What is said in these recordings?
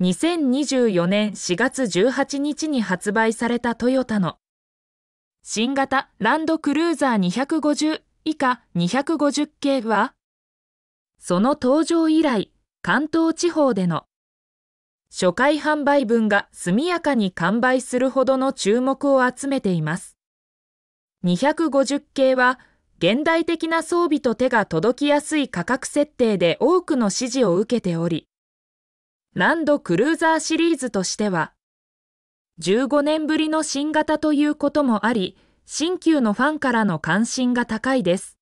2024年4月18日に発売されたトヨタの新型ランドクルーザー250以下250系はその登場以来関東地方での初回販売分が速やかに完売するほどの注目を集めています250系は現代的な装備と手が届きやすい価格設定で多くの支持を受けておりランドクルーザーシリーズとしては、15年ぶりの新型ということもあり、新旧のファンからの関心が高いです。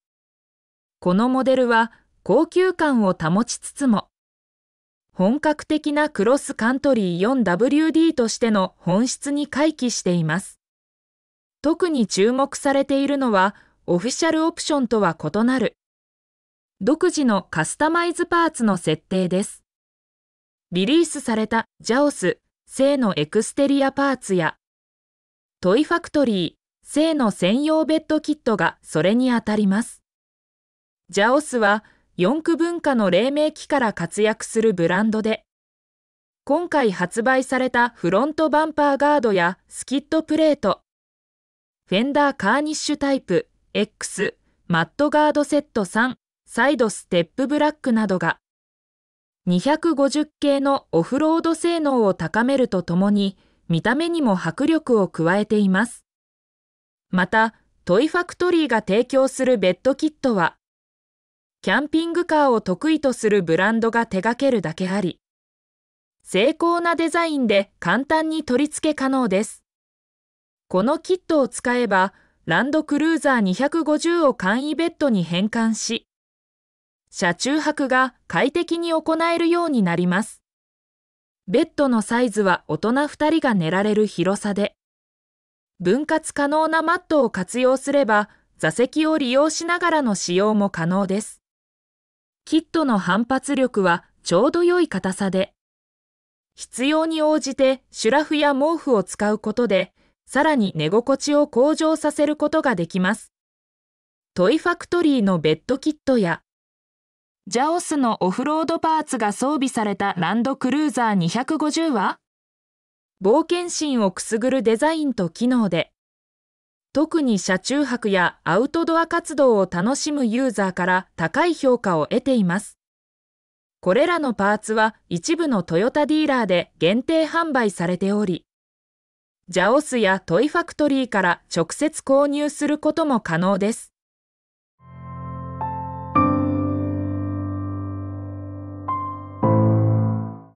このモデルは高級感を保ちつつも、本格的なクロスカントリー 4WD としての本質に回帰しています。特に注目されているのは、オフィシャルオプションとは異なる、独自のカスタマイズパーツの設定です。リリースされたジャオス、性のエクステリアパーツや、トイファクトリー、性の専用ベッドキットがそれにあたります。ジャオスは、四駆文化の黎明期から活躍するブランドで、今回発売されたフロントバンパーガードやスキットプレート、フェンダーカーニッシュタイプ X、マットガードセット3、サイドステップブラックなどが250系のオフロード性能を高めるとともに、見た目にも迫力を加えています。また、トイファクトリーが提供するベッドキットは、キャンピングカーを得意とするブランドが手掛けるだけあり、精巧なデザインで簡単に取り付け可能です。このキットを使えば、ランドクルーザー250を簡易ベッドに変換し、車中泊が快適に行えるようになります。ベッドのサイズは大人2人が寝られる広さで、分割可能なマットを活用すれば、座席を利用しながらの使用も可能です。キットの反発力はちょうど良い硬さで、必要に応じてシュラフや毛布を使うことで、さらに寝心地を向上させることができます。トイファクトリーのベッドキットや、ジャオスのオフロードパーツが装備されたランドクルーザー250は冒険心をくすぐるデザインと機能で、特に車中泊やアウトドア活動を楽しむユーザーから高い評価を得ています。これらのパーツは一部のトヨタディーラーで限定販売されており、ジャオスやトイファクトリーから直接購入することも可能です。